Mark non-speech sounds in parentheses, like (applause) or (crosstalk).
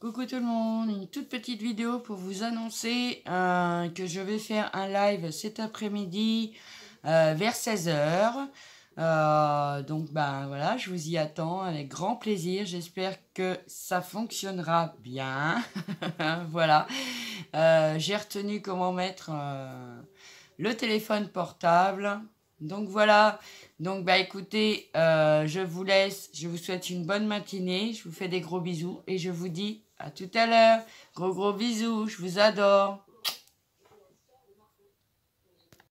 Coucou tout le monde, une toute petite vidéo pour vous annoncer euh, que je vais faire un live cet après-midi euh, vers 16h. Euh, donc ben voilà, je vous y attends avec grand plaisir. J'espère que ça fonctionnera bien. (laughs) voilà, j'ai retenu comment mettre le téléphone portable. Donc voilà, donc bah écoutez, je vous laisse, je vous souhaite une bonne matinée, je vous fais des gros bisous et je vous dis à tout à l'heure. Gros gros bisous, je vous adore.